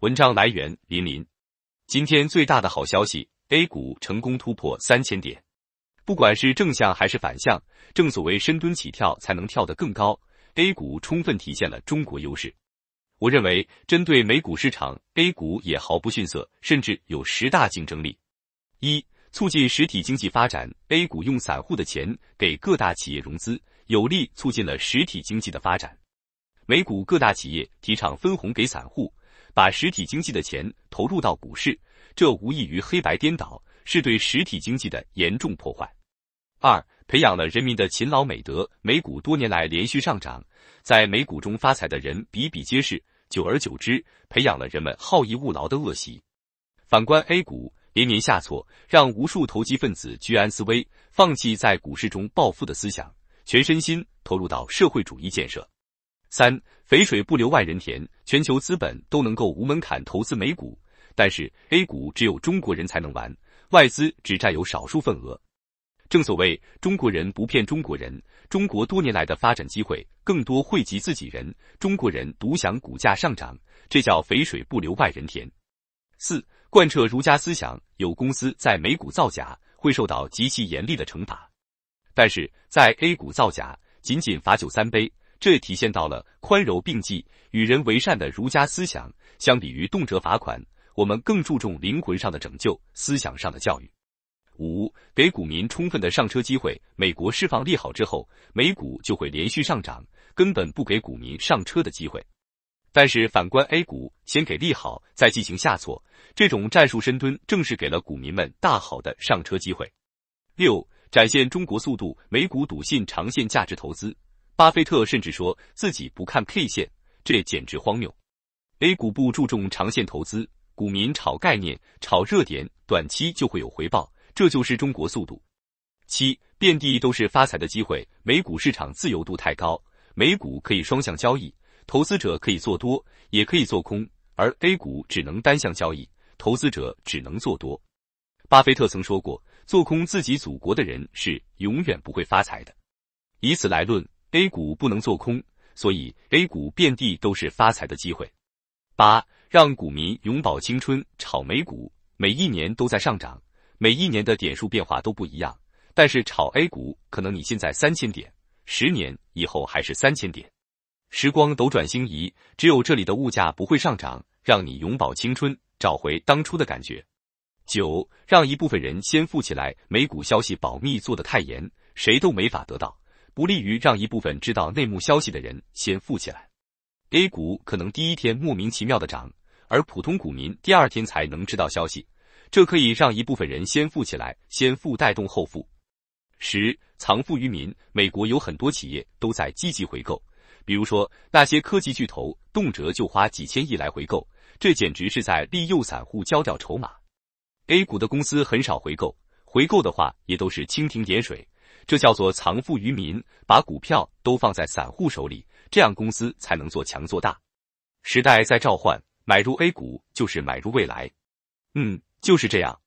文章来源：林林。今天最大的好消息，A 股成功突破三千点。不管是正向还是反向，正所谓深蹲起跳才能跳得更高。A 股充分体现了中国优势。我认为，针对美股市场，A 股也毫不逊色，甚至有十大竞争力。一、促进实体经济发展。A 股用散户的钱给各大企业融资，有力促进了实体经济的发展。美股各大企业提倡分红给散户。把实体经济的钱投入到股市，这无异于黑白颠倒，是对实体经济的严重破坏。二，培养了人民的勤劳美德。美股多年来连续上涨，在美股中发财的人比比皆是，久而久之，培养了人们好逸恶劳的恶习。反观 A 股，连年下挫，让无数投机分子居安思危，放弃在股市中暴富的思想，全身心投入到社会主义建设。三。肥水不流外人田，全球资本都能够无门槛投资美股，但是 A 股只有中国人才能玩，外资只占有少数份额。正所谓中国人不骗中国人，中国多年来的发展机会更多惠及自己人，中国人独享股价上涨，这叫肥水不流外人田。四、贯彻儒家思想，有公司在美股造假会受到极其严厉的惩罚，但是在 A 股造假，仅仅罚酒三杯。这体现到了宽柔并济、与人为善的儒家思想。相比于动辄罚款，我们更注重灵魂上的拯救、思想上的教育。五、给股民充分的上车机会。美国释放利好之后，美股就会连续上涨，根本不给股民上车的机会。但是反观 A 股，先给利好，再进行下挫，这种战术深蹲，正是给了股民们大好的上车机会。六、展现中国速度。美股笃信长线价值投资。巴菲特甚至说自己不看 K 线，这简直荒谬。A 股不注重长线投资，股民炒概念、炒热点，短期就会有回报，这就是中国速度。七遍地都是发财的机会。美股市场自由度太高，美股可以双向交易，投资者可以做多也可以做空，而 A 股只能单向交易，投资者只能做多。巴菲特曾说过：“做空自己祖国的人是永远不会发财的。”以此来论。A 股不能做空，所以 A 股遍地都是发财的机会。八，让股民永葆青春，炒美股每一年都在上涨，每一年的点数变化都不一样。但是炒 A 股，可能你现在三千点，十年以后还是三千点。时光斗转星移，只有这里的物价不会上涨，让你永葆青春，找回当初的感觉。九，让一部分人先富起来。美股消息保密做得太严，谁都没法得到。不利于让一部分知道内幕消息的人先富起来。A 股可能第一天莫名其妙的涨，而普通股民第二天才能知道消息，这可以让一部分人先富起来，先富带动后富。十藏富于民，美国有很多企业都在积极回购，比如说那些科技巨头，动辄就花几千亿来回购，这简直是在利诱散户交掉筹码。A 股的公司很少回购，回购的话也都是蜻蜓点水。这叫做藏富于民，把股票都放在散户手里，这样公司才能做强做大。时代在召唤，买入 A 股就是买入未来。嗯，就是这样。